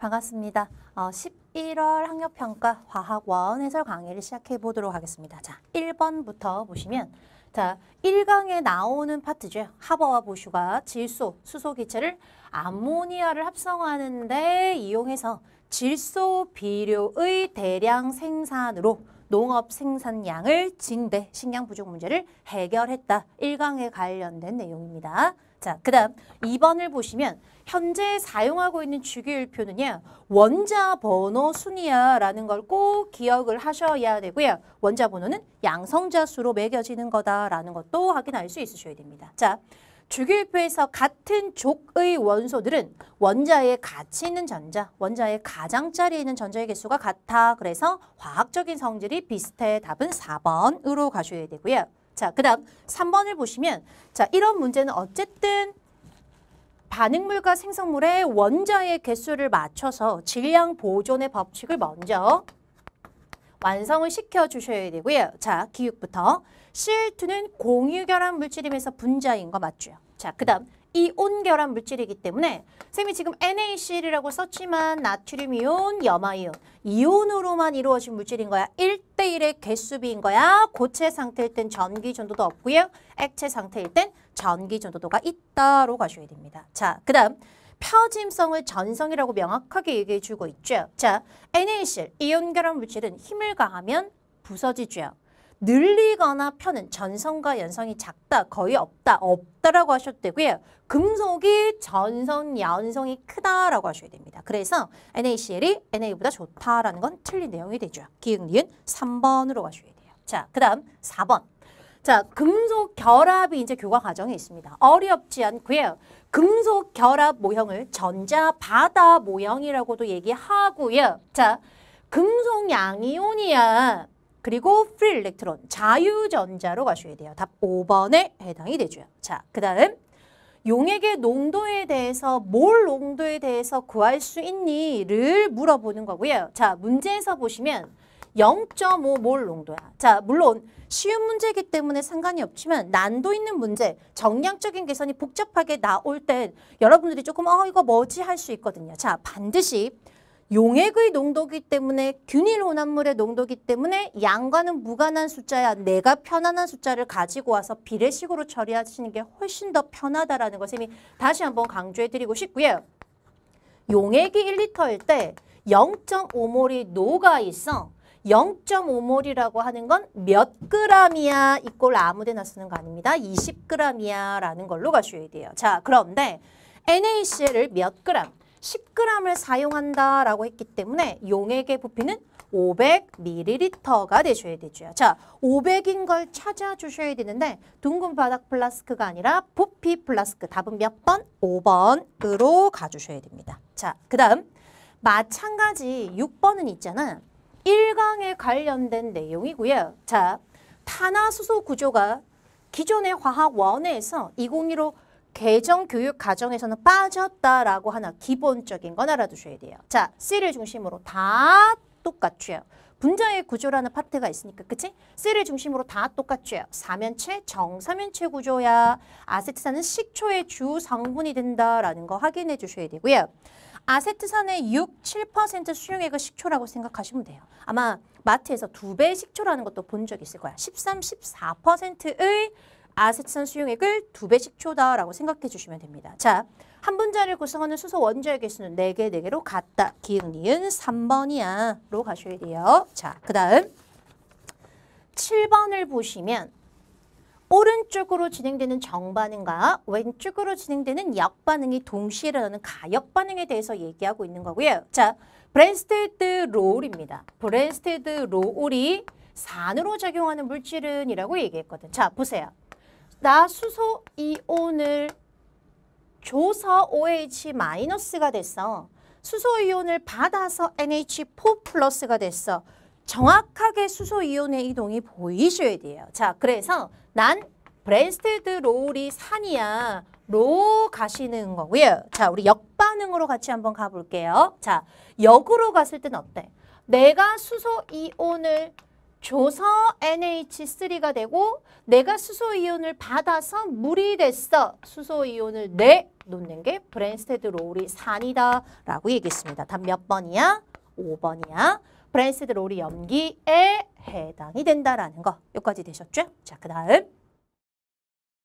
반갑습니다. 어, 11월 학력평가 화학원 해설 강의를 시작해 보도록 하겠습니다. 자, 1번부터 보시면 자, 1강에 나오는 파트죠. 하버와 보슈가 질소, 수소 기체를 암모니아를 합성하는 데 이용해서 질소 비료의 대량 생산으로 농업 생산량을 증대, 식량 부족 문제를 해결했다. 1강에 관련된 내용입니다. 자, 그 다음 2번을 보시면 현재 사용하고 있는 주기율표는요. 원자 번호 순이야 라는 걸 꼭 기억을 하셔야 되고요. 원자 번호는 양성자 수로 매겨지는 거다라는 것도 확인할 수 있으셔야 됩니다. 자, 주기율표에서 같은 족의 원소들은 원자에 같이 있는 전자, 원자의 가장자리에 있는 전자의 개수가 같아. 그래서 화학적인 성질이 비슷해. 답은 4번으로 가셔야 되고요. 자, 그 다음 3번을 보시면 자, 이런 문제는 어쨌든 반응물과 생성물의 원자의 개수를 맞춰서 질량 보존의 법칙을 먼저 완성을 시켜주셔야 되고요. 자, 기육부터 C2는 공유 결합 물질임에서 분자인 거 맞죠? 자, 그 다음 이온 결합 물질이기 때문에 선생님이 지금 NaCl이라고 썼지만 나트륨 이온, 염화이온 이온으로만 이루어진 물질인 거야. 1대1의 개수비인 거야. 고체 상태일 땐 전기 전도도 없고요. 액체 상태일 땐 전기 전도도가 있다로 가셔야 됩니다. 자, 그 다음 펴짐성을 전성이라고 명확하게 얘기해주고 있죠. 자, NaCl, 이온 결합 물질은 힘을 가하면 부서지죠. 늘리거나 펴는 전성과 연성이 작다, 거의 없다, 없다라고 하셔도 되고요. 금속이 전성, 연성이 크다라고 하셔야 됩니다. 그래서 NaCl이 NA보다 좋다라는 건 틀린 내용이 되죠. 기흥리은 3번으로 가셔야 돼요. 자, 그 다음 4번. 자, 금속 결합이 이제 교과 과정에 있습니다. 어렵지 않고요. 금속 결합 모형을 전자 바다 모형이라고도 얘기하고요. 자, 금속 양이온이야 그리고 free electron, 자유전자로 가셔야 돼요. 답 5번에 해당이 되죠. 자, 그 다음 용액의 농도에 대해서 몰 농도에 대해서 구할 수 있니를 물어보는 거고요. 자, 문제에서 보시면 0.5몰 농도야. 자, 물론 쉬운 문제이기 때문에 상관이 없지만 난도 있는 문제, 정량적인 계산이 복잡하게 나올 땐 여러분들이 조금 어 이거 뭐지 할 수 있거든요. 자, 반드시 용액의 농도기 때문에 균일 혼합물의 농도기 때문에 양과는 무관한 숫자야 내가 편안한 숫자를 가지고 와서 비례식으로 처리하시는 게 훨씬 더 편하다라는 것을 미 다시 한번 강조해드리고 싶고요. 용액이 1리터일 때 0.5몰이 녹아 있어. 0.5몰이라고 하는 건 몇 그램이야 이 꼴 아무데나 쓰는 거 아닙니다. 20g이야 라는 걸로 가셔야 돼요. 자 그런데 NaCl을 몇 그램 10g을 사용한다라고 했기 때문에 용액의 부피는 500ml가 되셔야 되죠. 자, 500인 걸 찾아주셔야 되는데 둥근 바닥 플라스크가 아니라 부피 플라스크 답은 몇 번? 5번으로 가주셔야 됩니다. 자, 그 다음 마찬가지 6번은 있잖아. 1강에 관련된 내용이고요. 자, 탄화수소 구조가 기존의 화학 원에서 2015 개정 교육 과정에서는 빠졌다라고 하나 기본적인 건 알아두셔야 돼요. 자, C를 중심으로 다 똑같죠. 분자의 구조라는 파트가 있으니까 그치? C를 중심으로 다 똑같죠. 사면체, 정사면체 구조야. 아세트산은 식초의 주 성분이 된다라는 거 확인해 주셔야 되고요. 아세트산의 6, 7% 수용액을 식초라고 생각하시면 돼요. 아마 마트에서 두 배 식초라는 것도 본적 있을 거야. 13, 14%의 아세트산 수용액을 두배씩 줘다라고 생각해 주시면 됩니다. 자, 한 분자를 구성하는 수소 원자의 개수는 네 개 네개로 같다. 기억 니은 3번이야로 가셔야 돼요. 자, 그 다음 7번을 보시면 오른쪽으로 진행되는 정반응과 왼쪽으로 진행되는 역반응이 동시에 일어나는 가역반응에 대해서 얘기하고 있는 거고요. 자, 브랜스테드 로울입니다. 브랜스테드 로울이 산으로 작용하는 물질은 이라고 얘기했거든. 자, 보세요. 나수소 이온을 줘서 OH-가 됐어. 수소 이온을 받아서 NH4 스가 됐어. 정확하게 수소 이온의 이동이 보이셔야 돼요. 자, 그래서 난 브랜스테드 롤이 산이야. 로 가시는 거고요. 자, 우리 역반응으로 같이 한번 가볼게요. 자, 역으로 갔을 땐 어때? 내가 수소 이온을 줘서 NH3가 되고 내가 수소이온을 받아서 물이 됐어. 수소이온을 내놓는 게 브랜스테드 롤이 산이다 라고 얘기했습니다. 답 몇 번이야? 5번이야. 브랜스테드 롤이 염기에 해당이 된다라는 거. 여기까지 되셨죠? 자, 그 다음.